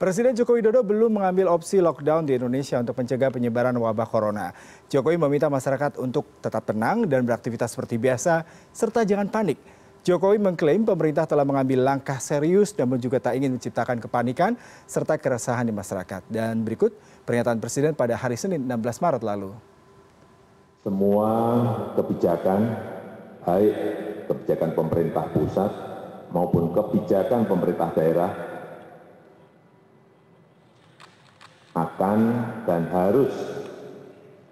Presiden Joko Widodo belum mengambil opsi lockdown di Indonesia untuk mencegah penyebaran wabah corona. Jokowi meminta masyarakat untuk tetap tenang dan beraktivitas seperti biasa, serta jangan panik. Jokowi mengklaim pemerintah telah mengambil langkah serius dan juga tak ingin menciptakan kepanikan serta keresahan di masyarakat. Dan berikut pernyataan Presiden pada hari Senin 16 Maret lalu. Semua kebijakan, baik kebijakan pemerintah pusat maupun kebijakan pemerintah daerah akan dan harus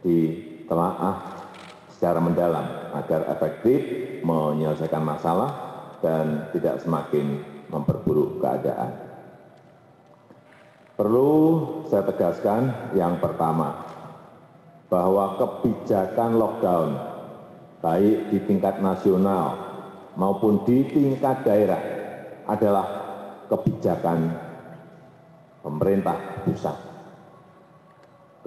ditelaah secara mendalam agar efektif menyelesaikan masalah dan tidak semakin memperburuk keadaan. Perlu saya tegaskan yang pertama, bahwa kebijakan lockdown baik di tingkat nasional maupun di tingkat daerah adalah kebijakan pemerintah pusat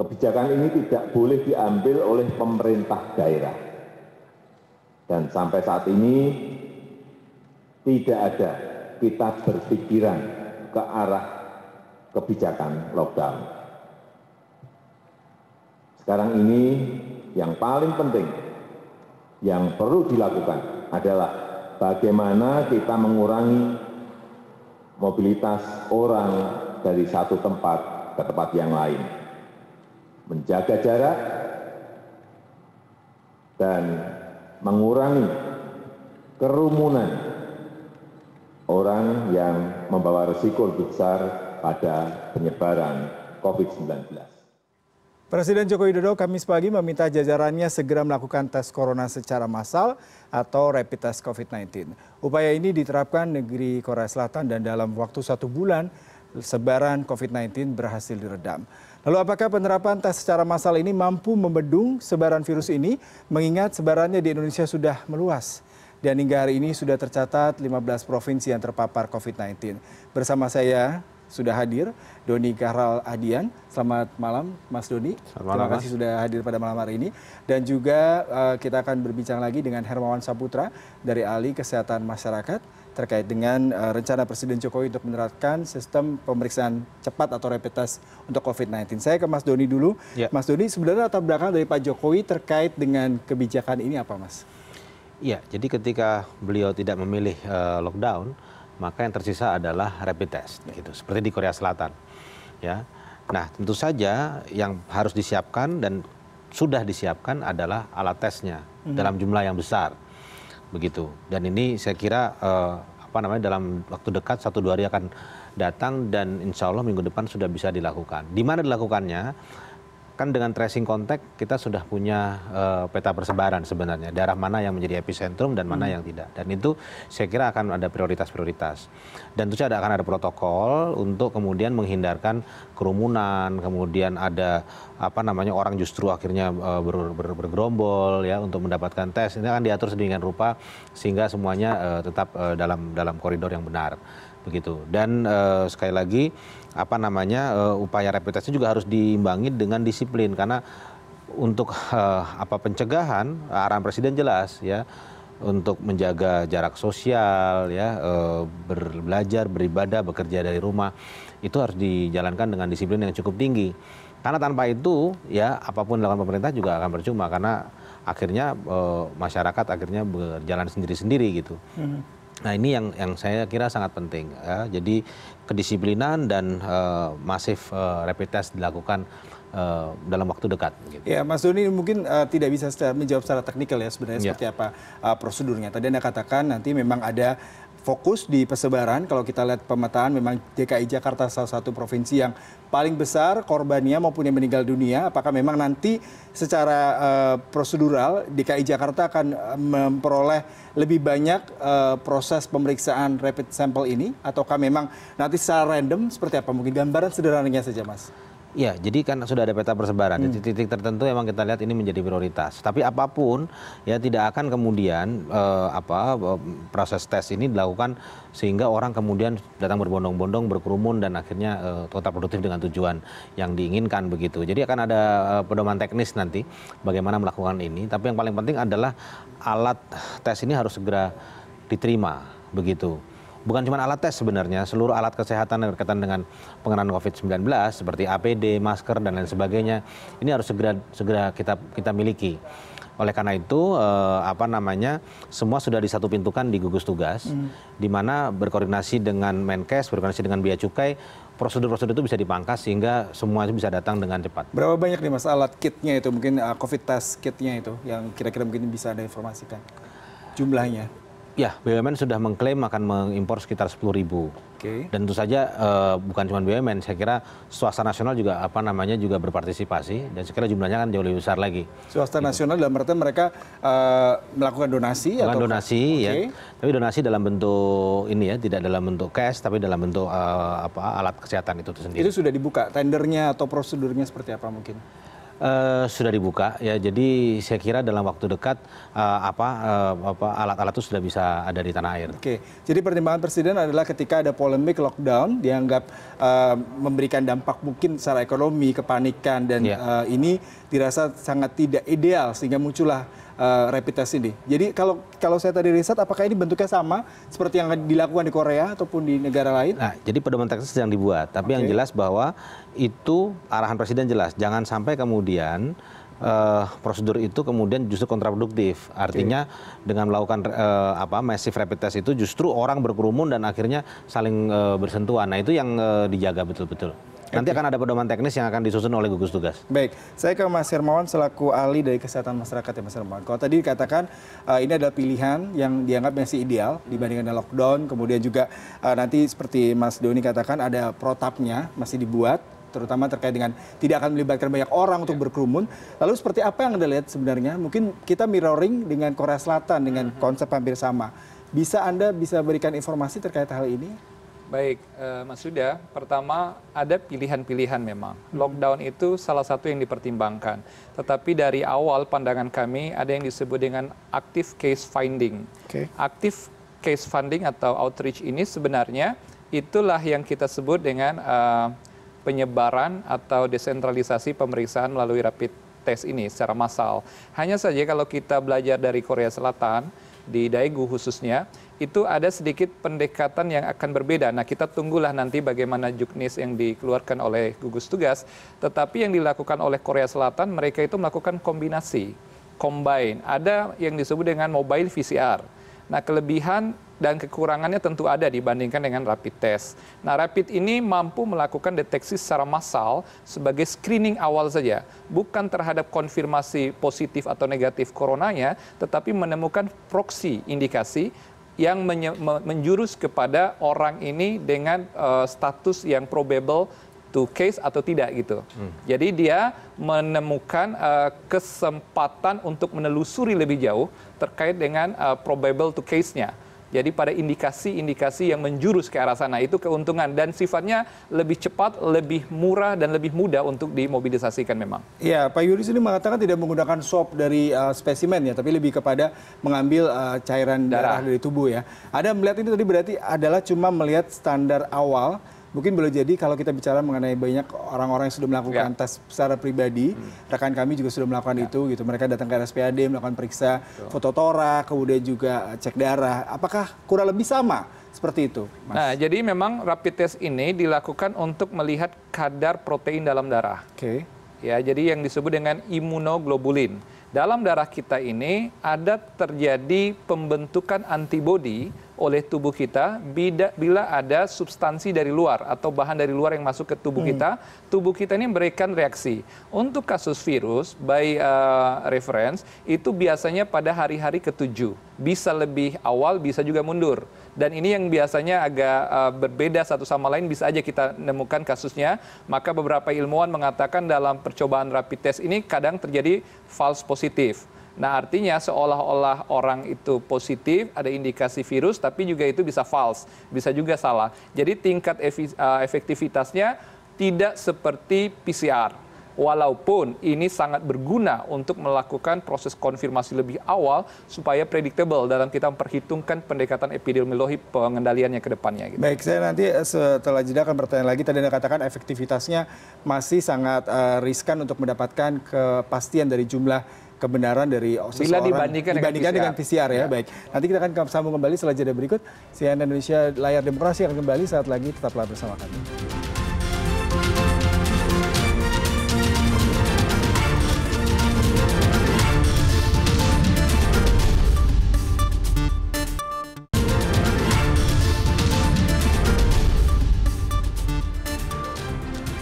kebijakan ini tidak boleh diambil oleh pemerintah daerah. Dan sampai saat ini tidak ada kita berpikiran ke arah kebijakan lockdown. Sekarang ini yang paling penting yang perlu dilakukan adalah bagaimana kita mengurangi mobilitas orang dari satu tempat ke tempat yang lain menjaga jarak dan mengurangi kerumunan orang yang membawa resiko lebih besar pada penyebaran COVID-19. Presiden Joko Widodo Kamis pagi meminta jajarannya segera melakukan tes corona secara massal atau rapid test COVID-19. Upaya ini diterapkan negeri Korea Selatan dan dalam waktu satu bulan sebaran COVID-19 berhasil diredam. Lalu apakah penerapan tes secara massal ini mampu membedung sebaran virus ini mengingat sebarannya di Indonesia sudah meluas? Dan hingga hari ini sudah tercatat 15 provinsi yang terpapar COVID-19. Bersama saya sudah hadir Doni Karal Adian. Selamat malam Mas Doni. Selamat Terima kasih mas. sudah hadir pada malam hari ini. Dan juga uh, kita akan berbincang lagi dengan Hermawan Saputra dari Ali Kesehatan Masyarakat terkait dengan uh, rencana Presiden Jokowi untuk menerapkan sistem pemeriksaan cepat atau rapid test untuk COVID-19. Saya ke Mas Doni dulu. Ya. Mas Doni, sebenarnya latar belakang dari Pak Jokowi terkait dengan kebijakan ini apa, Mas? Iya, jadi ketika beliau tidak memilih uh, lockdown, maka yang tersisa adalah rapid test, ya. gitu. Seperti di Korea Selatan, ya. Nah, tentu saja yang harus disiapkan dan sudah disiapkan adalah alat tesnya -hmm. dalam jumlah yang besar begitu dan ini saya kira eh, apa namanya dalam waktu dekat satu dua hari akan datang dan insya allah minggu depan sudah bisa dilakukan di mana dilakukannya kan dengan tracing kontak kita sudah punya uh, peta persebaran sebenarnya daerah mana yang menjadi epicentrum dan mana hmm. yang tidak dan itu saya kira akan ada prioritas-prioritas dan tentu ada akan ada protokol untuk kemudian menghindarkan kerumunan kemudian ada apa namanya orang justru akhirnya uh, ber, ber, bergerombol ya untuk mendapatkan tes ini akan diatur sedemikian rupa sehingga semuanya uh, tetap uh, dalam dalam koridor yang benar begitu dan uh, sekali lagi apa namanya eh, upaya reputasi juga harus diimbangi dengan disiplin karena untuk eh, apa pencegahan arahan presiden jelas ya untuk menjaga jarak sosial ya eh, berbelajar beribadah bekerja dari rumah itu harus dijalankan dengan disiplin yang cukup tinggi karena tanpa itu ya apapun dilakukan pemerintah juga akan percuma karena akhirnya e, masyarakat akhirnya berjalan sendiri-sendiri gitu. Hmm. Nah ini yang yang saya kira sangat penting. Ya. Jadi kedisiplinan dan uh, masif uh, rapid test dilakukan uh, dalam waktu dekat. Gitu. Ya, Mas Doni mungkin uh, tidak bisa menjawab secara teknikal ya sebenarnya ya. seperti apa uh, prosedurnya. Tadi Anda katakan nanti memang ada fokus di persebaran. Kalau kita lihat pemetaan memang DKI Jakarta salah satu provinsi yang paling besar korbannya maupun yang meninggal dunia. Apakah memang nanti secara uh, prosedural DKI Jakarta akan eh, memperoleh lebih banyak uh, proses pemeriksaan rapid sample ini ataukah memang nanti secara random seperti apa? Mungkin gambaran sederhananya saja, Mas. Ya, jadi kan sudah ada peta persebaran. Hmm. Di titik tertentu memang kita lihat ini menjadi prioritas. Tapi apapun ya tidak akan kemudian eh, apa eh, proses tes ini dilakukan sehingga orang kemudian datang berbondong-bondong, berkerumun dan akhirnya eh, tetap produktif dengan tujuan yang diinginkan begitu. Jadi akan ada eh, pedoman teknis nanti bagaimana melakukan ini. Tapi yang paling penting adalah alat tes ini harus segera diterima begitu bukan cuma alat tes sebenarnya, seluruh alat kesehatan yang berkaitan dengan pengenalan COVID-19 seperti APD, masker dan lain sebagainya ini harus segera segera kita kita miliki. Oleh karena itu eh, apa namanya semua sudah disatu pintukan di gugus tugas hmm. di mana berkoordinasi dengan Menkes, berkoordinasi dengan Bia Cukai prosedur-prosedur itu bisa dipangkas sehingga semua itu bisa datang dengan cepat. Berapa banyak nih mas alat kitnya itu mungkin eh, COVID test kitnya itu yang kira-kira mungkin bisa ada informasikan jumlahnya? Ya, BUMN sudah mengklaim akan mengimpor sekitar 10 ribu. Okay. Dan tentu saja uh, bukan cuma BUMN, saya kira swasta nasional juga apa namanya juga berpartisipasi dan saya kira jumlahnya kan jauh lebih besar lagi. Swasta gitu. nasional dalam artian mereka uh, melakukan donasi melakukan atau donasi okay. ya. Tapi donasi dalam bentuk ini ya, tidak dalam bentuk cash tapi dalam bentuk uh, apa alat kesehatan itu, itu sendiri. Itu sudah dibuka tendernya atau prosedurnya seperti apa mungkin? Uh, sudah dibuka ya jadi saya kira dalam waktu dekat uh, apa uh, apa alat-alat itu sudah bisa ada di tanah air. Oke. Jadi pertimbangan presiden adalah ketika ada polemik lockdown dianggap uh, memberikan dampak mungkin secara ekonomi kepanikan dan yeah. Ya. uh, ini dirasa sangat tidak ideal sehingga muncullah uh, rapid test ini. Jadi kalau kalau saya tadi riset, apakah ini bentuknya sama seperti yang dilakukan di Korea ataupun di negara lain? Nah, jadi pedoman teknis sedang dibuat, tapi okay. yang jelas bahwa itu arahan presiden jelas, jangan sampai kemudian uh, prosedur itu kemudian justru kontraproduktif. Artinya okay. dengan melakukan uh, apa massive rapid test itu justru orang berkerumun dan akhirnya saling uh, bersentuhan. Nah, itu yang uh, dijaga betul-betul. Nanti akan ada pedoman teknis yang akan disusun oleh gugus tugas. Baik, saya ke Mas Hermawan selaku ahli dari kesehatan masyarakat ya Mas Hermawan. Kalau tadi dikatakan uh, ini adalah pilihan yang dianggap masih ideal dibandingkan dengan lockdown, kemudian juga uh, nanti seperti Mas Doni katakan ada protapnya masih dibuat terutama terkait dengan tidak akan melibatkan banyak orang untuk ya. berkerumun. Lalu seperti apa yang Anda lihat sebenarnya? Mungkin kita mirroring dengan Korea Selatan dengan hmm. konsep hampir sama. Bisa Anda bisa berikan informasi terkait hal ini? Baik, uh, Mas Suda, pertama ada pilihan-pilihan memang. Hmm. Lockdown itu salah satu yang dipertimbangkan. Tetapi dari awal pandangan kami ada yang disebut dengan active case finding. Okay. Active case funding atau outreach ini sebenarnya itulah yang kita sebut dengan uh, penyebaran atau desentralisasi pemeriksaan melalui rapid test ini secara massal. Hanya saja kalau kita belajar dari Korea Selatan, di Daegu khususnya, itu ada sedikit pendekatan yang akan berbeda. Nah, kita tunggulah nanti bagaimana juknis yang dikeluarkan oleh gugus tugas. Tetapi yang dilakukan oleh Korea Selatan, mereka itu melakukan kombinasi, combine. Ada yang disebut dengan mobile VCR. Nah, kelebihan dan kekurangannya tentu ada dibandingkan dengan rapid test. Nah, rapid ini mampu melakukan deteksi secara massal sebagai screening awal saja, bukan terhadap konfirmasi positif atau negatif coronanya, tetapi menemukan proksi indikasi yang menjurus kepada orang ini dengan uh, status yang probable to case atau tidak gitu. Hmm. Jadi dia menemukan uh, kesempatan untuk menelusuri lebih jauh terkait dengan uh, probable to case-nya. Jadi pada indikasi-indikasi yang menjurus ke arah sana itu keuntungan dan sifatnya lebih cepat, lebih murah dan lebih mudah untuk dimobilisasikan memang. Ya, Pak Yuris ini mengatakan tidak menggunakan swab dari uh, spesimen ya, tapi lebih kepada mengambil uh, cairan darah. darah dari tubuh ya. Ada melihat ini tadi berarti adalah cuma melihat standar awal Mungkin boleh jadi kalau kita bicara mengenai banyak orang-orang yang sudah melakukan yeah. tes secara pribadi, hmm. rekan kami juga sudah melakukan yeah. itu gitu. Mereka datang ke RSPAD melakukan periksa so. foto tora, kemudian juga eh, cek darah. Apakah kurang lebih sama seperti itu? Mas? Nah, jadi memang rapid test ini dilakukan untuk melihat kadar protein dalam darah. Oke. Okay. Ya, jadi yang disebut dengan imunoglobulin. Dalam darah kita ini ada terjadi pembentukan antibodi oleh tubuh kita bila, ada substansi dari luar atau bahan dari luar yang masuk ke tubuh hmm. kita, tubuh kita ini memberikan reaksi. Untuk kasus virus by uh, reference itu biasanya pada hari-hari ketujuh bisa lebih awal, bisa juga mundur. Dan ini yang biasanya agak uh, berbeda satu sama lain, bisa aja kita nemukan kasusnya. Maka beberapa ilmuwan mengatakan dalam percobaan rapid test ini kadang terjadi false positif. Nah artinya seolah-olah orang itu positif, ada indikasi virus, tapi juga itu bisa false, bisa juga salah. Jadi tingkat eh, efektivitasnya tidak seperti PCR walaupun ini sangat berguna untuk melakukan proses konfirmasi lebih awal supaya predictable dalam kita memperhitungkan pendekatan epidemiologi pengendaliannya ke depannya. Gitu. Baik, saya nanti eh, setelah jeda akan bertanya lagi. Tadi Anda katakan efektivitasnya masih sangat uh, riskan untuk mendapatkan kepastian dari jumlah kebenaran dari seseorang Bila dibandingkan, dibandingkan dengan, PCR. dengan PCR ya. ya. Baik. Nanti kita akan sambung kembali setelah jeda berikut. CNN Indonesia Layar Demokrasi akan kembali saat lagi tetaplah bersama kami.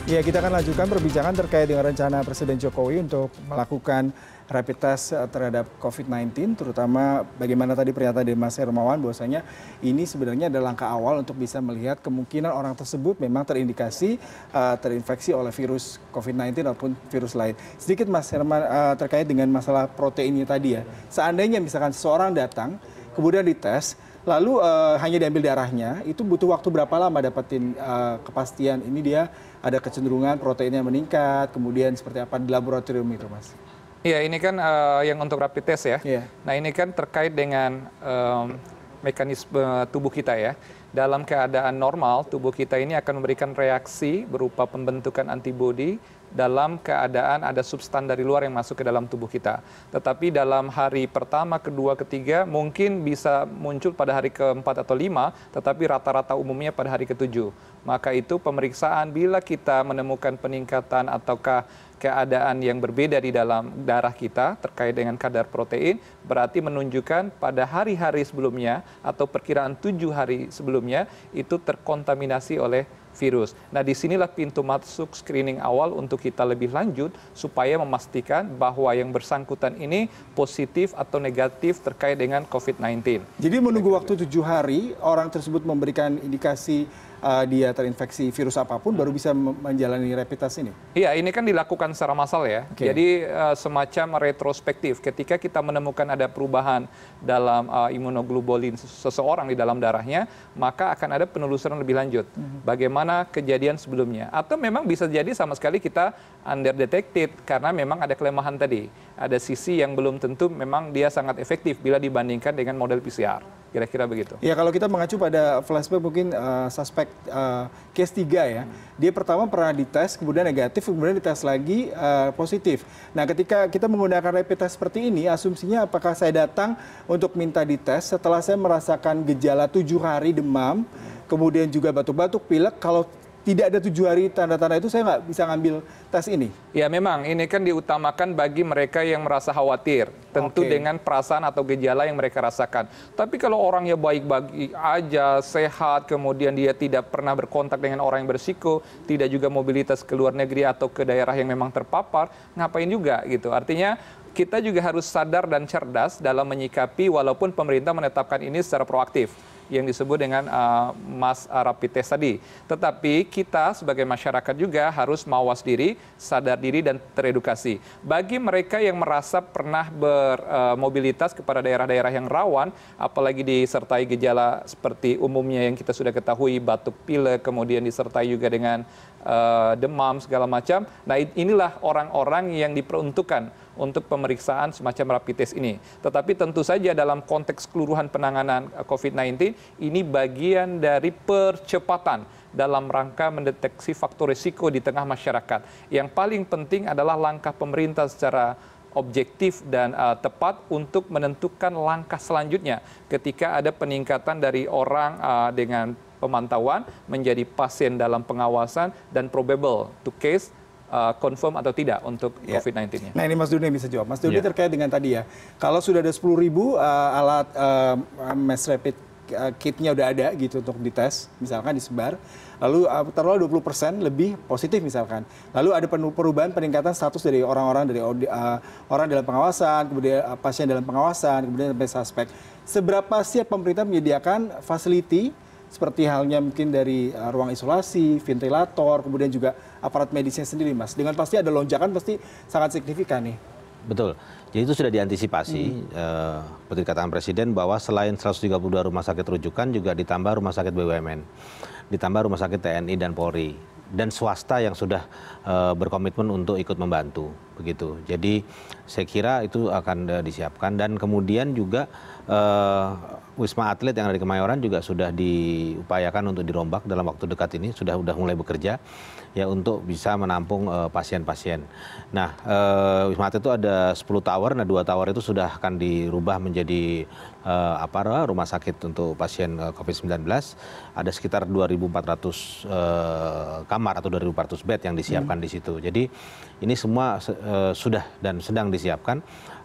Ya, kita akan lanjutkan perbincangan terkait dengan rencana Presiden Jokowi untuk melakukan rapid test eh, terhadap COVID-19, terutama bagaimana tadi pernyataan dari Mas Hermawan bahwasanya ini sebenarnya adalah langkah awal untuk bisa melihat kemungkinan orang tersebut memang terindikasi uh, terinfeksi oleh virus COVID-19 ataupun virus lain. Sedikit Mas Herman uh, terkait dengan masalah proteinnya tadi ya. Seandainya misalkan seseorang datang kemudian dites Lalu uh, hanya diambil darahnya, itu butuh waktu berapa lama dapetin uh, kepastian ini dia ada kecenderungan proteinnya meningkat, kemudian seperti apa di laboratorium itu, Mas? Iya, ini kan uh, yang untuk rapid test ya. Yeah. Nah, ini kan terkait dengan um, mekanisme tubuh kita ya. Dalam keadaan normal, tubuh kita ini akan memberikan reaksi berupa pembentukan antibodi dalam keadaan ada substan dari luar yang masuk ke dalam tubuh kita. Tetapi dalam hari pertama, kedua, ketiga mungkin bisa muncul pada hari keempat atau lima, tetapi rata-rata umumnya pada hari ketujuh. Maka itu pemeriksaan bila kita menemukan peningkatan ataukah keadaan yang berbeda di dalam darah kita terkait dengan kadar protein berarti menunjukkan pada hari-hari sebelumnya atau perkiraan tujuh hari sebelumnya itu terkontaminasi oleh virus. Nah, disinilah pintu masuk screening awal untuk kita lebih lanjut supaya memastikan bahwa yang bersangkutan ini positif atau negatif terkait dengan COVID-19. Jadi menunggu waktu tujuh hari, orang tersebut memberikan indikasi uh, dia terinfeksi virus apapun baru bisa menjalani rapid test ini? Iya, ini kan dilakukan secara massal ya. Okay. Jadi uh, semacam retrospektif ketika kita menemukan ada perubahan dalam uh, imunoglobulin seseorang di dalam darahnya, maka akan ada penelusuran lebih lanjut. Mm -hmm. Bagaimana kejadian sebelumnya? Atau memang bisa jadi sama sekali kita under detected karena memang ada kelemahan tadi. Ada sisi yang belum tentu memang dia sangat efektif bila dibandingkan dengan model PCR. Kira-kira begitu. Ya, kalau kita mengacu pada flashback mungkin uh, suspek efek uh, case 3 ya. Dia pertama pernah dites, kemudian negatif, kemudian dites lagi uh, positif. Nah, ketika kita menggunakan rapid test seperti ini, asumsinya apakah saya datang untuk minta dites setelah saya merasakan gejala tujuh hari demam, kemudian juga batuk-batuk, pilek, kalau tidak ada tujuh hari tanda-tanda itu saya nggak bisa ngambil tes ini. Ya memang ini kan diutamakan bagi mereka yang merasa khawatir, tentu okay. dengan perasaan atau gejala yang mereka rasakan. Tapi kalau orangnya baik-baik aja, sehat, kemudian dia tidak pernah berkontak dengan orang yang berisiko, tidak juga mobilitas ke luar negeri atau ke daerah yang memang terpapar, ngapain juga gitu. Artinya kita juga harus sadar dan cerdas dalam menyikapi walaupun pemerintah menetapkan ini secara proaktif yang disebut dengan uh, mas rapid test tadi. Tetapi kita sebagai masyarakat juga harus mawas diri, sadar diri dan teredukasi. Bagi mereka yang merasa pernah bermobilitas uh, kepada daerah-daerah yang rawan, apalagi disertai gejala seperti umumnya yang kita sudah ketahui batuk pilek, kemudian disertai juga dengan uh, demam segala macam. Nah inilah orang-orang yang diperuntukkan untuk pemeriksaan semacam rapid test ini. Tetapi tentu saja dalam konteks keseluruhan penanganan eh, COVID-19 ini bagian dari percepatan dalam rangka mendeteksi faktor risiko di tengah masyarakat. Yang paling penting adalah langkah pemerintah secara objektif dan uh, tepat untuk menentukan langkah selanjutnya ketika ada peningkatan dari orang uh, dengan pemantauan menjadi pasien dalam pengawasan dan probable to case uh, confirm atau tidak untuk yeah. COVID-19-nya. Nah ini Mas Duni bisa jawab. Mas Duni yeah. terkait dengan tadi ya, kalau sudah ada 10 ribu uh, alat uh, mass rapid uh, kitnya udah ada gitu untuk dites, misalkan disebar, lalu uh, terlalu 20% lebih positif misalkan. Lalu ada perubahan peningkatan status dari orang-orang dari uh, orang dalam pengawasan, kemudian uh, pasien dalam pengawasan, kemudian sampai suspek. Seberapa siap pemerintah menyediakan fasiliti seperti halnya mungkin dari uh, ruang isolasi, ventilator, kemudian juga aparat medisnya sendiri, Mas. Dengan pasti ada lonjakan pasti sangat signifikan nih. Betul. Jadi itu sudah diantisipasi, hmm. eh, seperti kataan Presiden, bahwa selain 132 rumah sakit rujukan juga ditambah rumah sakit BUMN, ditambah rumah sakit TNI dan Polri, dan swasta yang sudah uh, berkomitmen untuk ikut membantu, begitu. Jadi saya kira itu akan uh, disiapkan dan kemudian juga Eh, Wisma Atlet yang ada di Kemayoran juga sudah diupayakan untuk dirombak dalam waktu dekat ini sudah sudah mulai bekerja ya untuk bisa menampung eh, pasien-pasien. Uh, nah, uh, Wisma Atlet itu ada 10 tower, nah dua tower itu sudah akan dirubah menjadi uh, apa rumah sakit untuk pasien uh, COVID-19. Ada sekitar 2.400 uh, kamar atau 2.400 bed yang disiapkan hmm. di situ. Jadi ini semua uh, sudah dan sedang disiapkan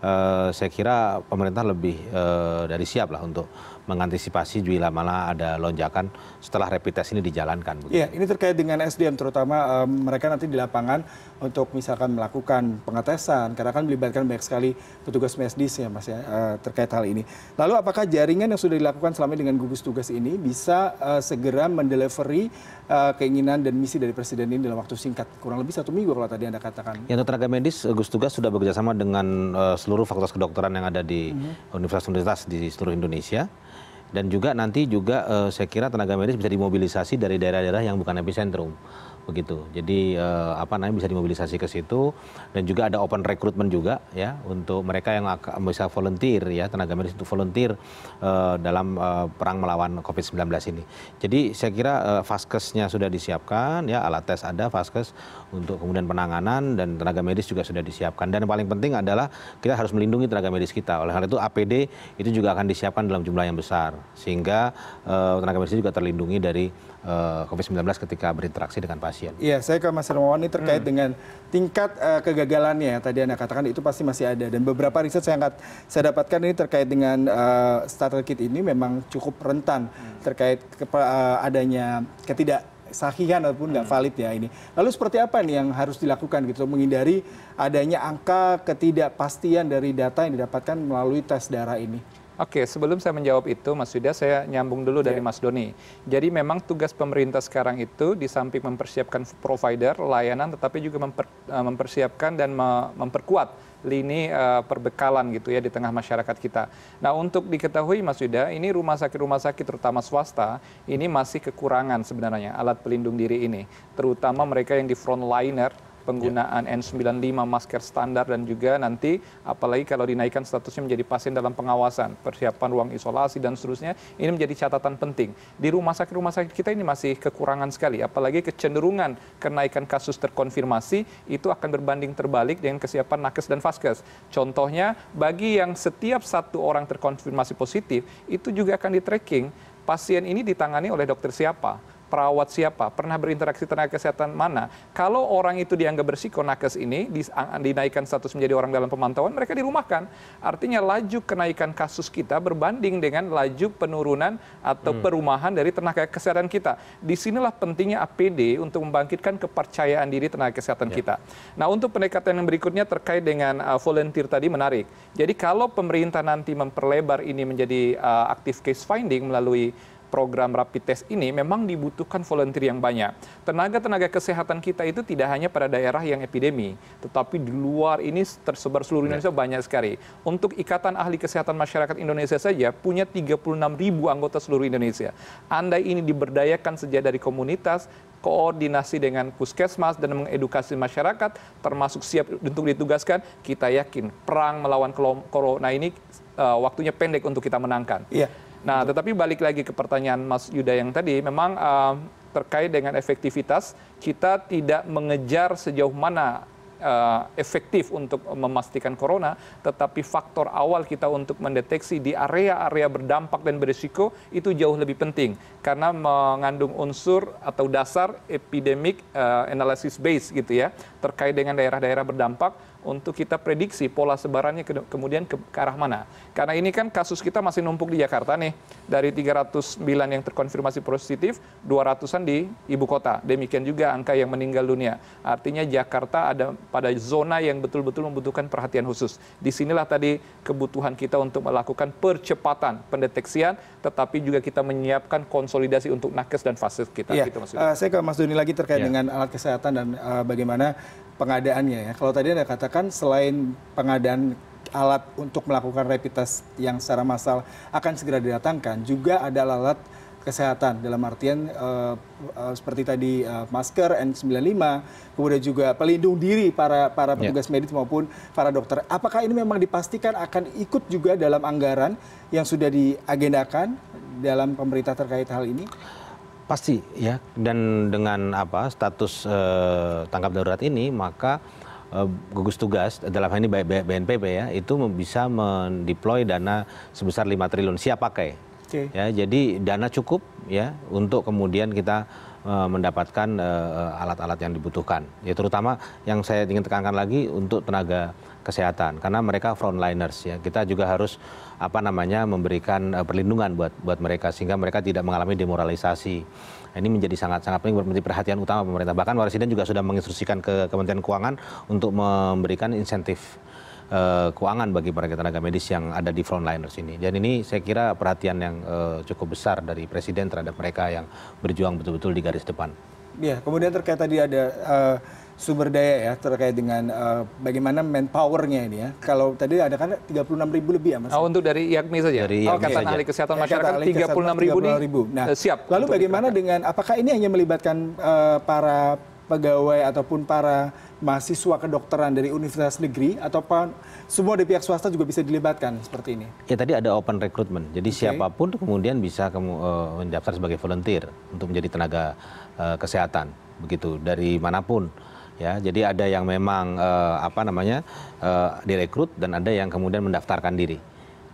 Eh, saya kira pemerintah lebih eh, dari siap lah untuk mengantisipasi bila mana ada lonjakan setelah rapid test ini dijalankan. Iya, ini terkait dengan SDM terutama um, mereka nanti di lapangan untuk misalkan melakukan pengetesan karena kan melibatkan banyak sekali petugas medis ya Mas ya uh, terkait hal ini. Lalu apakah jaringan yang sudah dilakukan selama ini dengan gugus tugas ini bisa uh, segera mendelivery uh, keinginan dan misi dari presiden ini dalam waktu singkat kurang lebih satu minggu kalau tadi Anda katakan. Ya, untuk tenaga medis gugus tugas sudah bekerjasama dengan uh, seluruh fakultas kedokteran yang ada di mhm. universitas-universitas di seluruh Indonesia dan juga nanti juga eh, saya kira tenaga medis bisa dimobilisasi dari daerah daerah yang bukan epicentrum begitu. Jadi uh, apa namanya bisa dimobilisasi ke situ dan juga ada open recruitment juga ya untuk mereka yang bisa volunteer ya tenaga medis untuk volunteer uh, dalam uh, perang melawan Covid-19 ini. Jadi saya kira eh, vaskesnya sudah disiapkan ya alat tes ada vaskes untuk kemudian penanganan dan tenaga medis juga sudah disiapkan dan yang paling penting adalah kita harus melindungi tenaga medis kita. Oleh karena itu APD itu juga akan disiapkan dalam jumlah yang besar sehingga uh, tenaga medis juga terlindungi dari Eh, COVID-19 ketika berinteraksi dengan pasien. Iya, saya ke Mas Hermawan ini terkait hmm. dengan tingkat uh, kegagalannya. Tadi Anda katakan itu pasti masih ada. Dan beberapa riset saya, angkat, saya dapatkan ini terkait dengan uh, starter kit ini memang cukup rentan hmm. terkait ke, uh, adanya ketidak sahihan ataupun nggak hmm. valid ya ini. Lalu seperti apa nih yang harus dilakukan gitu menghindari adanya angka ketidakpastian dari data yang didapatkan melalui tes darah ini? Oke, sebelum saya menjawab itu, Mas Yuda, saya nyambung dulu yeah. dari ya. Mas Doni. Jadi memang tugas pemerintah sekarang itu di samping mempersiapkan provider layanan, tetapi juga memper, eh, mempersiapkan dan memperkuat lini uh, perbekalan gitu ya di tengah masyarakat kita. Nah untuk diketahui Mas Yuda, ini rumah sakit-rumah sakit terutama swasta ini masih kekurangan sebenarnya alat pelindung diri ini, terutama mereka yang di frontliner penggunaan N95 masker standar dan juga nanti apalagi kalau dinaikkan statusnya menjadi pasien dalam pengawasan, persiapan ruang isolasi dan seterusnya, ini menjadi catatan penting. Di rumah sakit-rumah sakit kita ini masih kekurangan sekali, apalagi kecenderungan kenaikan kasus terkonfirmasi itu akan berbanding terbalik dengan kesiapan nakes dan vaskes. Contohnya, bagi yang setiap satu orang terkonfirmasi positif, itu juga akan di-tracking pasien ini ditangani oleh dokter siapa perawat siapa, pernah berinteraksi tenaga kesehatan mana. Kalau orang itu dianggap bersiko nakes ini dinaikkan status menjadi orang dalam pemantauan, mereka dirumahkan. Artinya laju kenaikan kasus kita berbanding dengan laju penurunan atau hmm. perumahan dari tenaga kesehatan kita. Disinilah pentingnya APD untuk membangkitkan kepercayaan diri tenaga kesehatan yeah. kita. Nah, untuk pendekatan yang berikutnya terkait dengan uh, volunteer tadi menarik. Jadi kalau pemerintah nanti memperlebar ini menjadi uh, active case finding melalui program rapid test ini memang dibutuhkan volunteer yang banyak. Tenaga-tenaga kesehatan kita itu tidak hanya pada daerah yang epidemi, tetapi di luar ini tersebar seluruh ya. Indonesia ya. banyak sekali. Untuk Ikatan Ahli Kesehatan Masyarakat Indonesia saja punya 36 ribu anggota seluruh Indonesia. Andai ini diberdayakan sejak dari komunitas, koordinasi dengan puskesmas dan mengedukasi masyarakat termasuk siap untuk ditugaskan kita yakin perang melawan corona ini uh, waktunya pendek untuk kita menangkan. Iya. Nah, tetapi balik lagi ke pertanyaan Mas Yuda yang tadi, memang uh, terkait dengan efektivitas, kita tidak mengejar sejauh mana uh, efektif untuk memastikan corona, tetapi faktor awal kita untuk mendeteksi di area-area berdampak dan berisiko itu jauh lebih penting karena mengandung unsur atau dasar epidemic uh, ehm, analysis base gitu ya terkait dengan daerah-daerah berdampak untuk kita prediksi pola sebarannya ke, kemudian ke, ke arah mana. Karena ini kan kasus kita masih numpuk di Jakarta nih. Dari 309 yang terkonfirmasi positif, 200-an di ibu kota. Demikian juga angka yang meninggal dunia. Artinya Jakarta ada pada zona yang betul-betul membutuhkan perhatian khusus. Disinilah tadi kebutuhan kita untuk melakukan percepatan pendeteksian, tetapi juga kita menyiapkan konsolidasi untuk nakes dan fasilitas kita. Ya. Gitu, uh, saya ke Mas Doni lagi terkait ya. dengan alat kesehatan dan uh, bagaimana pengadaannya ya. Kalau tadi Anda katakan selain pengadaan alat untuk melakukan rapid test yang secara massal akan segera didatangkan, juga ada alat kesehatan dalam artian uh, uh, seperti tadi uh, masker N95 kemudian juga pelindung diri para para ya. petugas yeah. medis maupun para dokter. Apakah ini memang dipastikan akan ikut juga dalam anggaran yang sudah diagendakan dalam pemerintah terkait hal ini? pasti ya dan dengan apa status uh, tangkap darurat ini maka eh, gugus tugas dalam hal ini BNPB ya itu bisa mendeploy dana sebesar 5 triliun siap pakai okay. ya jadi dana cukup ya untuk kemudian kita eh, mendapatkan alat-alat yang dibutuhkan ya terutama yang saya ingin tekankan lagi untuk tenaga kesehatan karena mereka frontliners ya kita juga harus apa namanya memberikan eh, perlindungan buat buat mereka sehingga mereka tidak mengalami demoralisasi. Ini menjadi sangat-sangat penting menjadi perhatian utama pemerintah. Bahkan Presiden juga sudah menginstruksikan ke Kementerian Keuangan untuk memberikan insentif eh, keuangan bagi para tenaga medis yang ada di frontliners ini. Dan ini saya kira perhatian yang eh, cukup besar dari Presiden terhadap mereka yang berjuang betul-betul di garis depan. Ya, kemudian terkait tadi ada uh, sumber daya ya terkait dengan uh, bagaimana manpowernya ini ya. Kalau tadi ada kan 36 ribu lebih ya mas. Oh untuk dari IAKMI saja. Dari oh, saja. Ahli Kesehatan Masyarakat 36 ribu, 36 ribu. Nah, eh, siap. Lalu bagaimana dikatakan. dengan apakah ini hanya melibatkan uh, para pegawai ataupun para mahasiswa kedokteran dari universitas negeri ataupun semua dari pihak swasta juga bisa dilibatkan seperti ini? Ya tadi ada open recruitment, jadi okay. siapapun kemudian bisa kamu uh, mendaftar sebagai volunteer untuk menjadi tenaga uh, kesehatan begitu dari manapun ya jadi ada yang memang eh, apa namanya eh, direkrut dan ada yang kemudian mendaftarkan diri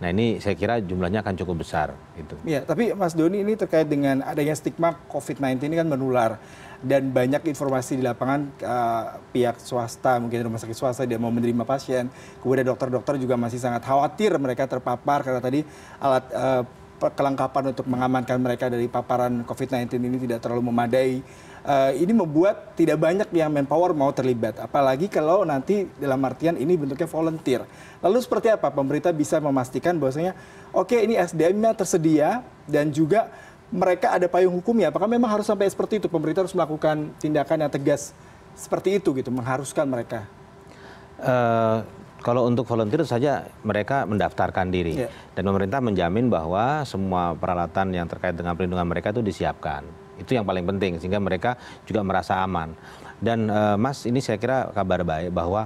nah ini saya kira jumlahnya akan cukup besar itu ya tapi Mas Doni ini terkait dengan adanya stigma COVID-19 ini kan menular dan banyak informasi di lapangan uh, pihak swasta mungkin rumah sakit swasta dia mau menerima pasien kemudian dokter-dokter juga masih sangat khawatir mereka terpapar karena tadi alat uh, kelengkapan untuk mengamankan mereka dari paparan COVID-19 ini tidak terlalu memadai. Uh, ini membuat tidak banyak yang manpower mau terlibat, apalagi kalau nanti dalam artian ini bentuknya volunteer. Lalu seperti apa pemerintah bisa memastikan bahwasanya oke okay, ini SDM-nya tersedia dan juga mereka ada payung hukumnya. Apakah memang harus sampai seperti itu pemerintah harus melakukan tindakan yang tegas seperti itu gitu, mengharuskan mereka? Uh, kalau untuk volunteer saja mereka mendaftarkan diri yeah. dan pemerintah menjamin bahwa semua peralatan yang terkait dengan perlindungan mereka itu disiapkan. Itu yang paling penting sehingga mereka juga merasa aman. Dan uh, Mas ini saya kira kabar baik bahwa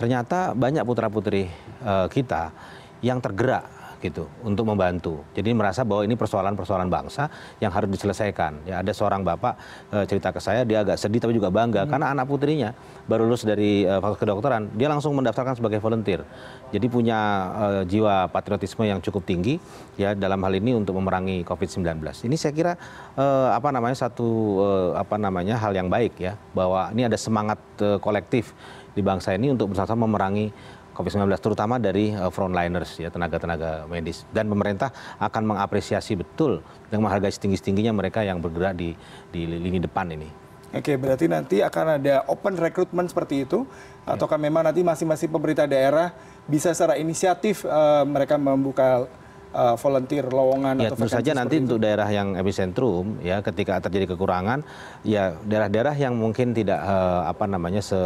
ternyata banyak putra putri uh, eh, kita yang tergerak gitu untuk membantu. Jadi merasa bahwa ini persoalan-persoalan bangsa yang harus diselesaikan. Ya ada seorang bapak e, cerita ke saya dia agak sedih tapi juga bangga hmm. karena anak putrinya baru lulus dari e, fakultas kedokteran, dia langsung mendaftarkan sebagai volunteer. Jadi punya e, jiwa patriotisme yang cukup tinggi ya dalam hal ini untuk memerangi Covid-19. Ini saya kira e, apa namanya satu e, apa namanya hal yang baik ya bahwa ini ada semangat e, kolektif di bangsa ini untuk bersama-sama memerangi COVID-19 terutama dari eh, frontliners ya tenaga-tenaga medis dan pemerintah akan mengapresiasi betul dan menghargai setinggi-tingginya mereka yang bergerak di di lini depan ini. Oke, berarti nanti akan ada open recruitment seperti itu ataukah ya. memang nanti masing-masing pemerintah daerah bisa secara inisiatif uh, mereka membuka uh, volunteer lowongan ya, atau tentu saja nanti itu. untuk daerah yang epicentrum ya ketika terjadi kekurangan ya daerah-daerah yang mungkin tidak uh, apa namanya se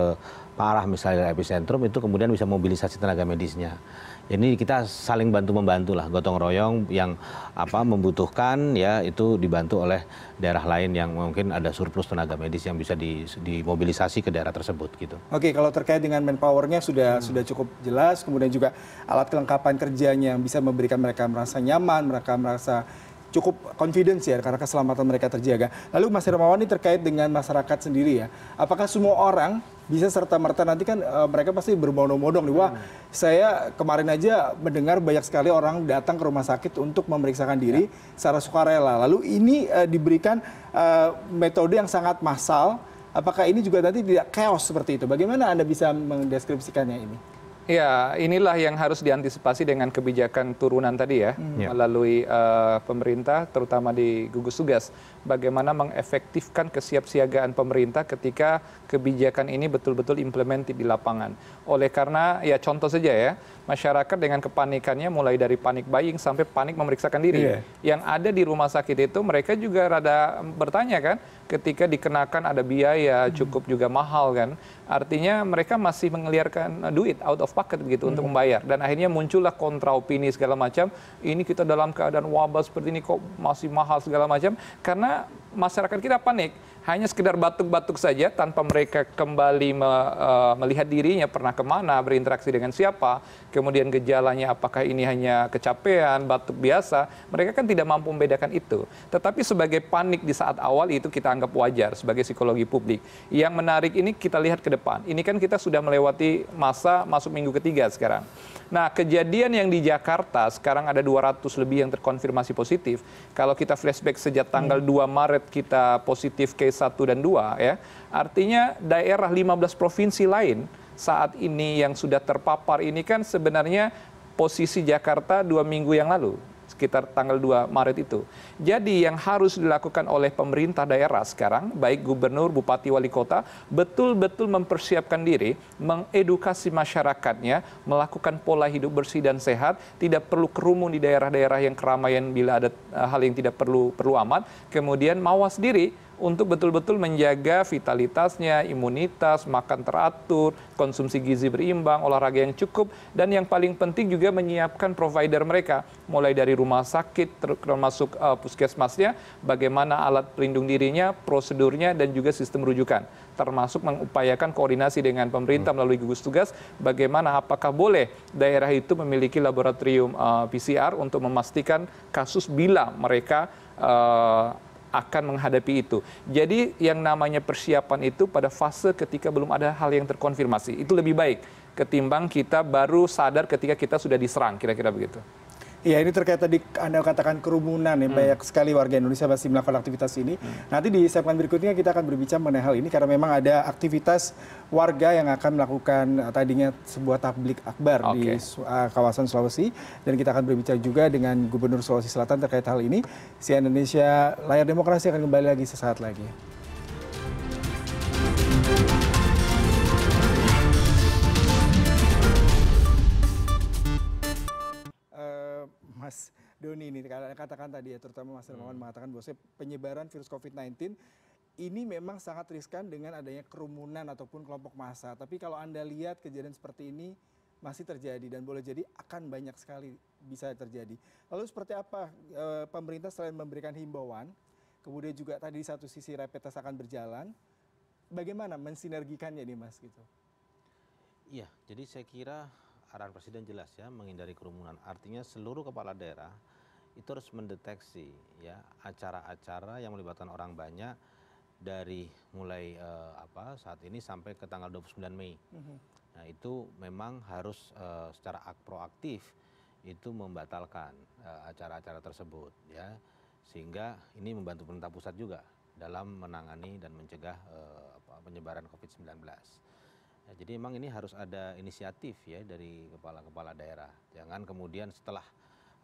parah misalnya epicentrum itu kemudian bisa mobilisasi tenaga medisnya. Ini kita saling bantu membantu lah gotong royong yang apa membutuhkan ya itu dibantu oleh daerah lain yang mungkin ada surplus tenaga medis yang bisa di, dimobilisasi ke daerah tersebut gitu. Oke kalau terkait dengan manpowernya sudah hmm. sudah cukup jelas kemudian juga alat kelengkapan kerjanya yang bisa memberikan mereka merasa nyaman mereka merasa cukup confidence ya karena keselamatan mereka terjaga. Lalu Mas Hermawan ini terkait dengan masyarakat sendiri ya. Apakah semua orang bisa serta merta nanti kan e, mereka pasti berbondong-bondong nih. Wah, hmm. saya kemarin aja mendengar banyak sekali orang datang ke rumah sakit untuk memeriksakan diri ya. secara sukarela. Lalu ini e, diberikan e, metode yang sangat massal. Apakah ini juga nanti tidak chaos seperti itu? Bagaimana Anda bisa mendeskripsikannya ini? Ya, inilah yang harus diantisipasi dengan kebijakan turunan tadi ya, hmm. ya. melalui uh, pemerintah, terutama di gugus tugas bagaimana mengefektifkan kesiapsiagaan pemerintah ketika kebijakan ini betul-betul implementasi di lapangan. Oleh karena ya contoh saja ya, masyarakat dengan kepanikannya mulai dari panik buying sampai panik memeriksakan diri. Yeah. Yang ada di rumah sakit itu mereka juga rada bertanya kan, ketika dikenakan ada biaya hmm. cukup juga mahal kan. Artinya mereka masih mengeliarkan duit out of pocket begitu hmm. untuk membayar dan akhirnya muncullah kontra opini segala macam. Ini kita dalam keadaan wabah seperti ini kok masih mahal segala macam karena masyarakat kita panik hanya sekedar batuk-batuk saja tanpa mereka kembali me, uh, melihat dirinya pernah kemana, berinteraksi dengan siapa, kemudian gejalanya apakah ini hanya kecapean, batuk biasa, mereka kan tidak mampu membedakan itu. Tetapi sebagai panik di saat awal itu kita anggap wajar sebagai psikologi publik. Yang menarik ini kita lihat ke depan. Ini kan kita sudah melewati masa masuk minggu ketiga sekarang. Nah, kejadian yang di Jakarta sekarang ada 200 lebih yang terkonfirmasi positif. Kalau kita flashback sejak tanggal 2 hmm. Maret kita positif case 1 dan 2 ya. Artinya daerah 15 provinsi lain saat ini yang sudah terpapar ini kan sebenarnya posisi Jakarta dua minggu yang lalu sekitar tanggal 2 Maret itu. Jadi yang harus dilakukan oleh pemerintah daerah sekarang, baik gubernur, bupati, wali kota, betul-betul mempersiapkan diri, mengedukasi masyarakatnya, melakukan pola hidup bersih dan sehat, tidak perlu kerumun di daerah-daerah yang keramaian bila ada eh, hal yang tidak perlu perlu amat, kemudian mawas diri untuk betul-betul menjaga vitalitasnya, imunitas, makan teratur, konsumsi gizi berimbang, olahraga yang cukup, dan yang paling penting juga menyiapkan provider mereka, mulai dari rumah sakit termasuk uh, puskesmasnya, bagaimana alat pelindung dirinya, prosedurnya, dan juga sistem rujukan, termasuk mengupayakan koordinasi dengan pemerintah hmm. melalui gugus tugas, bagaimana apakah boleh daerah itu memiliki laboratorium uh, eh, PCR untuk memastikan kasus bila mereka uh, akan menghadapi itu. Jadi yang namanya persiapan itu pada fase ketika belum ada hal yang terkonfirmasi. Itu lebih baik ketimbang kita baru sadar ketika kita sudah diserang, kira-kira begitu. Ya ini terkait tadi Anda katakan kerumunan ya hmm. banyak sekali warga Indonesia masih melakukan aktivitas ini. Hmm. Nanti di segmen berikutnya kita akan berbicara mengenai hal ini karena memang ada aktivitas warga yang akan melakukan eh, tadinya sebuah tablik akbar okay. di uh, kawasan Sulawesi dan kita akan berbicara juga dengan Gubernur Sulawesi Selatan terkait hal ini. Si Indonesia Layar Demokrasi akan kembali lagi sesaat lagi. Doni ini katakan tadi ya terutama Mas Hermawan hmm. mengatakan bahwa penyebaran virus COVID-19 ini memang sangat riskan dengan adanya kerumunan ataupun kelompok massa. Tapi kalau Anda lihat kejadian seperti ini masih terjadi dan boleh jadi akan banyak sekali bisa terjadi. Lalu seperti apa e, pemerintah selain memberikan himbauan, kemudian juga tadi di satu sisi rapid test akan berjalan, bagaimana mensinergikannya nih Mas gitu? Iya, jadi saya kira arahan presiden jelas ya menghindari kerumunan. Artinya seluruh kepala daerah itu harus mendeteksi ya acara-acara yang melibatkan orang banyak dari mulai uh, apa saat ini sampai ke tanggal 29 Mei. Mm -hmm. Nah, itu memang harus uh, secara proaktif itu membatalkan eh, acara-acara uh, tersebut ya. Sehingga ini membantu pemerintah pusat juga dalam menangani dan mencegah uh, apa, penyebaran COVID-19. Ya, jadi memang ini harus ada inisiatif ya dari kepala kepala daerah jangan kemudian setelah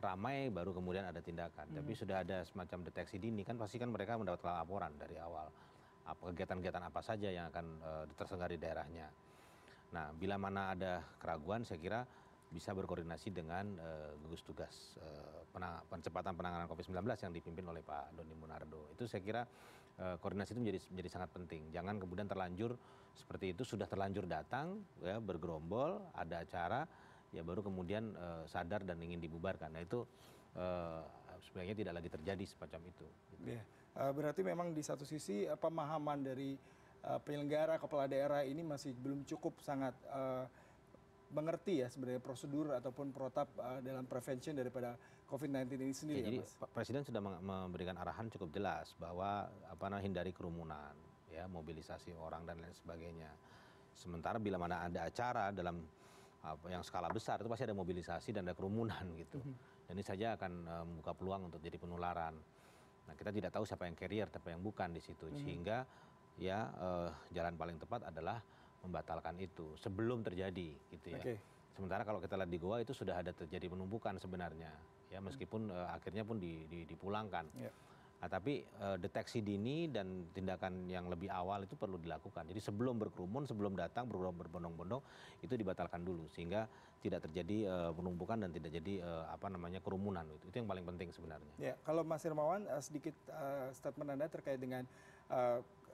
ramai baru kemudian ada tindakan tapi hmm. sudah ada semacam deteksi dini kan pasti kan mereka mendapat laporan dari awal apa kegiatan-kegiatan apa saja yang akan eh, tersenggara di daerahnya nah bila mana ada keraguan saya kira bisa berkoordinasi dengan uh, gugus tugas uh, eh, penang percepatan penanganan COVID-19 yang dipimpin oleh Pak Doni Munardo. Itu saya kira uh, koordinasi itu menjadi menjadi sangat penting. Jangan kemudian terlanjur seperti itu sudah terlanjur datang ya bergerombol ada acara ya baru kemudian eh, sadar dan ingin dibubarkan nah itu eh, sebenarnya tidak lagi terjadi semacam itu gitu. ya. berarti memang di satu sisi pemahaman dari uh, penyelenggara kepala daerah ini masih belum cukup sangat uh, mengerti ya sebenarnya prosedur ataupun protap uh, dalam prevention daripada COVID-19 ini sendiri. Ya, ya, jadi Mas? Presiden sudah memberikan arahan cukup jelas bahwa apa namanya hindari kerumunan, ya mobilisasi orang dan lain sebagainya. Sementara bila mana ada acara dalam apa yang skala besar itu pasti ada mobilisasi dan ada kerumunan gitu. Mm-hmm. Dan ini saja akan eh, membuka peluang untuk jadi penularan. Nah, kita tidak tahu siapa yang carrier, siapa yang bukan di situ. Mm-hmm. Sehingga ya eh, jalan paling tepat adalah membatalkan itu sebelum terjadi gitu ya. Okay. Sementara kalau kita lihat di Goa itu sudah ada terjadi penumpukan sebenarnya. Ya, mm. meskipun eh, akhirnya pun di, di, dipulangkan. Yeah nah tapi eh, deteksi dini dan tindakan yang lebih awal itu perlu dilakukan jadi sebelum berkerumun sebelum datang berbondong bondong itu dibatalkan dulu sehingga tidak terjadi eh, penumpukan dan tidak jadi eh, apa namanya kerumunan itu itu yang paling penting sebenarnya ya kalau Mas Irmawan sedikit statement anda terkait dengan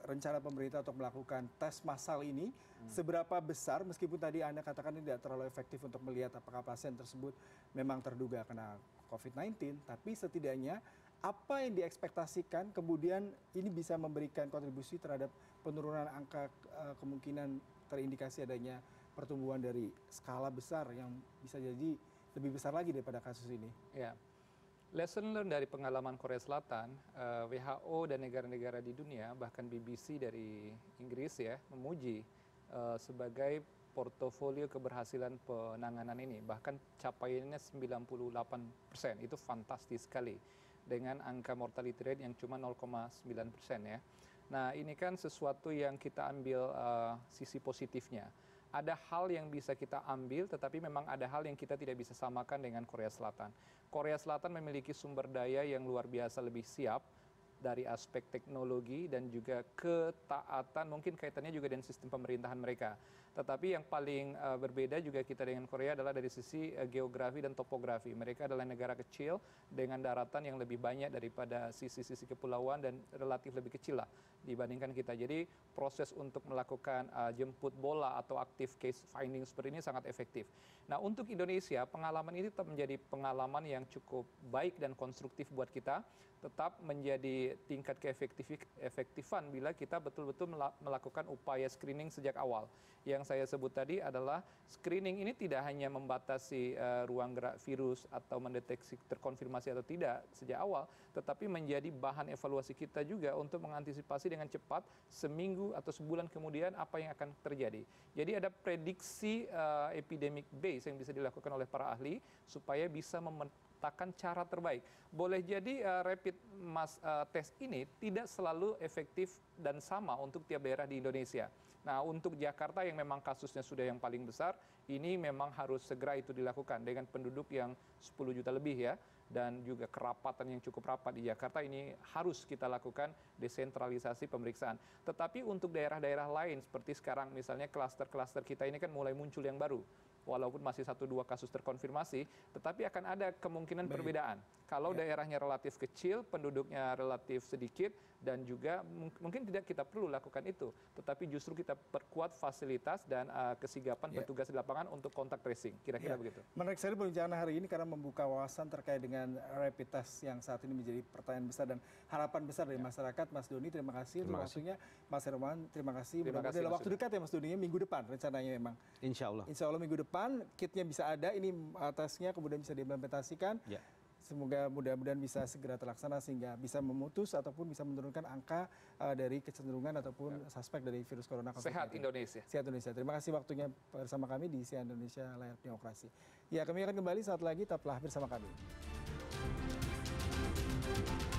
rencana pemerintah untuk melakukan tes massal ini hmm. seberapa besar meskipun tadi Anda katakan ini tidak terlalu efektif untuk melihat apakah pasien tersebut memang terduga kena COVID-19 tapi setidaknya apa yang diekspektasikan kemudian ini bisa memberikan kontribusi terhadap penurunan angka eh, kemungkinan terindikasi adanya pertumbuhan dari skala besar yang bisa jadi lebih besar lagi daripada kasus ini? Ya, lesson learned dari pengalaman Korea Selatan, eh, WHO dan negara-negara di dunia, bahkan BBC dari Inggris ya, memuji eh, sebagai portofolio keberhasilan penanganan ini. Bahkan capaiannya 98 persen, itu fantastis sekali dengan angka mortality rate yang cuma 0,9 persen ya. Nah ini kan sesuatu yang kita ambil uh, sisi positifnya. Ada hal yang bisa kita ambil, tetapi memang ada hal yang kita tidak bisa samakan dengan Korea Selatan. Korea Selatan memiliki sumber daya yang luar biasa lebih siap dari aspek teknologi dan juga ketaatan mungkin kaitannya juga dengan sistem pemerintahan mereka. Tetapi yang paling eh, berbeda juga kita dengan Korea adalah dari sisi eh, geografi dan topografi. Mereka adalah negara kecil dengan daratan yang lebih banyak daripada sisi-sisi kepulauan dan relatif lebih kecil lah dibandingkan kita. Jadi proses untuk melakukan eh, jemput bola atau aktif case finding seperti ini sangat efektif. Nah untuk Indonesia pengalaman ini tetap menjadi pengalaman yang cukup baik dan konstruktif buat kita tetap menjadi tingkat keefektifan bila kita betul-betul melakukan upaya screening sejak awal yang yang saya sebut tadi adalah screening ini tidak hanya membatasi eh, ruang gerak virus atau mendeteksi terkonfirmasi atau tidak sejak awal, tetapi menjadi bahan evaluasi kita juga untuk mengantisipasi dengan cepat seminggu atau sebulan kemudian apa yang akan terjadi. Jadi ada prediksi uh, eh, epidemic base yang bisa dilakukan oleh para ahli supaya bisa memetakan cara terbaik. Boleh jadi uh, rapid mass uh, test ini tidak selalu efektif dan sama untuk tiap daerah di Indonesia. Nah, untuk Jakarta yang memang kasusnya sudah yang paling besar, ini memang harus segera itu dilakukan dengan penduduk yang 10 juta lebih ya dan juga kerapatan yang cukup rapat di Jakarta ini harus kita lakukan desentralisasi pemeriksaan. Tetapi untuk daerah-daerah lain seperti sekarang misalnya klaster-klaster kita ini kan mulai muncul yang baru walaupun masih satu dua kasus terkonfirmasi, tetapi akan ada kemungkinan Baik. perbedaan. Kalau ya. daerahnya relatif kecil, penduduknya relatif sedikit, dan juga mungkin tidak kita perlu lakukan itu, tetapi justru kita perkuat fasilitas dan uh, kesigapan ya. petugas di lapangan untuk kontak tracing. Kira-kira ya. begitu. Menarik sekali perbincangan hari ini karena membuka wawasan terkait dengan rapid test yang saat ini menjadi pertanyaan besar dan harapan besar dari ya. masyarakat. Mas Doni, terima kasih terima kasih. waktunya. Mas Herman, terima kasih. Terima kasih dalam waktu dekat ya Mas Doni, ya, minggu depan rencananya memang. Insya Allah. Insya Allah minggu depan depan kitnya bisa ada, ini atasnya uh, kemudian bisa diimplementasikan. Ya. Semoga mudah-mudahan bisa segera terlaksana sehingga bisa memutus ataupun bisa menurunkan angka uh, dari kecenderungan ataupun ya. suspek dari virus corona. COVID-19. Sehat Indonesia. Sehat Indonesia. Terima kasih waktunya bersama kami di Sian Indonesia Layar Demokrasi. Ya, kami akan kembali saat lagi. Tetaplah bersama kami.